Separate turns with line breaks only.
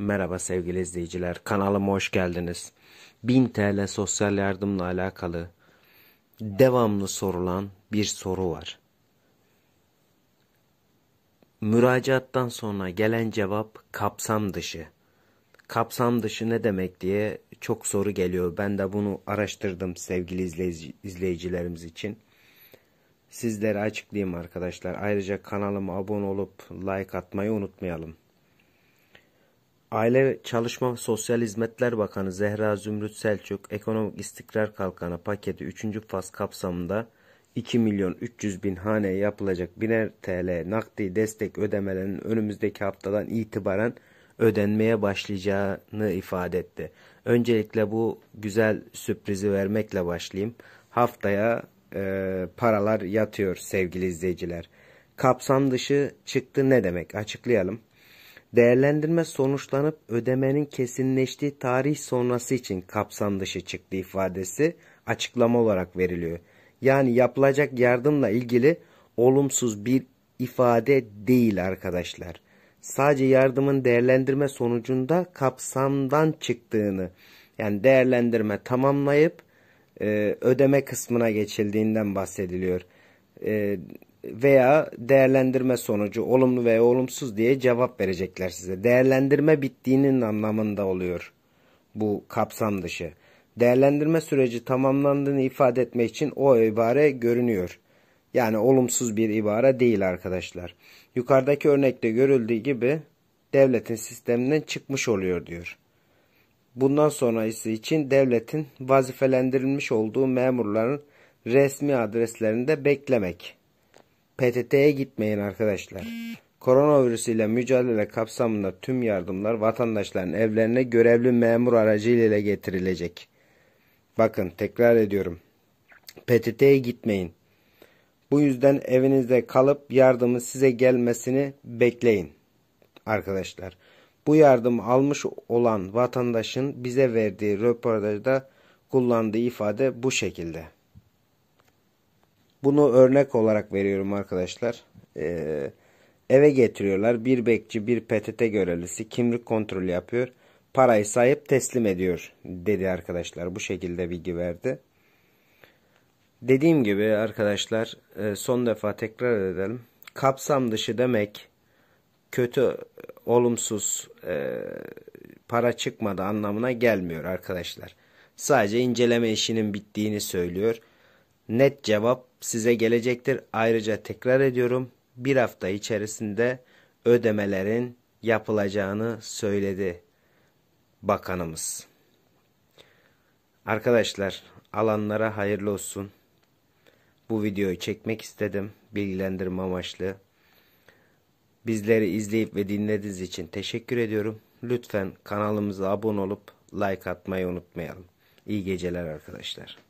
Merhaba sevgili izleyiciler, kanalıma hoş geldiniz. 1000 TL sosyal yardımla alakalı devamlı sorulan bir soru var. Müracaattan sonra gelen cevap kapsam dışı. Kapsam dışı ne demek diye çok soru geliyor. Ben de bunu araştırdım sevgili izleyicilerimiz için. Sizlere açıklayayım arkadaşlar. Ayrıca kanalıma abone olup like atmayı unutmayalım. Aile Çalışma Sosyal Hizmetler Bakanı Zehra Zümrüt Selçuk, Ekonomik İstikrar Kalkanı paketi 3. faz kapsamında 2 milyon 300 bin haneye yapılacak biner TL nakdi destek ödemelerinin önümüzdeki haftadan itibaren ödenmeye başlayacağını ifade etti. Öncelikle bu güzel sürprizi vermekle başlayayım. Haftaya e, paralar yatıyor sevgili izleyiciler. Kapsam dışı çıktı ne demek açıklayalım değerlendirme sonuçlanıp ödemenin kesinleştiği tarih sonrası için kapsam dışı çıktı ifadesi açıklama olarak veriliyor. Yani yapılacak yardımla ilgili olumsuz bir ifade değil arkadaşlar. Sadece yardımın değerlendirme sonucunda kapsamdan çıktığını yani değerlendirme tamamlayıp e, ödeme kısmına geçildiğinden bahsediliyor. E, veya değerlendirme sonucu olumlu veya olumsuz diye cevap verecekler size. Değerlendirme bittiğinin anlamında oluyor bu kapsam dışı. Değerlendirme süreci tamamlandığını ifade etmek için o ibare görünüyor. Yani olumsuz bir ibare değil arkadaşlar. Yukarıdaki örnekte görüldüğü gibi devletin sisteminden çıkmış oluyor diyor. Bundan sonrası için devletin vazifelendirilmiş olduğu memurların resmi adreslerinde beklemek PTT'ye gitmeyin arkadaşlar. Koronavirüs ile mücadele kapsamında tüm yardımlar vatandaşların evlerine görevli memur aracıyla getirilecek. Bakın tekrar ediyorum. PTT'ye gitmeyin. Bu yüzden evinizde kalıp yardımın size gelmesini bekleyin arkadaşlar. Bu yardım almış olan vatandaşın bize verdiği röportajda kullandığı ifade bu şekilde. Bunu örnek olarak veriyorum arkadaşlar. Ee, eve getiriyorlar. Bir bekçi, bir PTT görevlisi kimlik kontrolü yapıyor. Parayı sayıp teslim ediyor dedi arkadaşlar. Bu şekilde bilgi verdi. Dediğim gibi arkadaşlar e, son defa tekrar edelim. Kapsam dışı demek kötü, olumsuz e, para çıkmadı anlamına gelmiyor arkadaşlar. Sadece inceleme işinin bittiğini söylüyor. Net cevap size gelecektir. Ayrıca tekrar ediyorum. Bir hafta içerisinde ödemelerin yapılacağını söyledi bakanımız. Arkadaşlar alanlara hayırlı olsun. Bu videoyu çekmek istedim bilgilendirme amaçlı. Bizleri izleyip ve dinlediğiniz için teşekkür ediyorum. Lütfen kanalımıza abone olup like atmayı unutmayalım. İyi geceler arkadaşlar.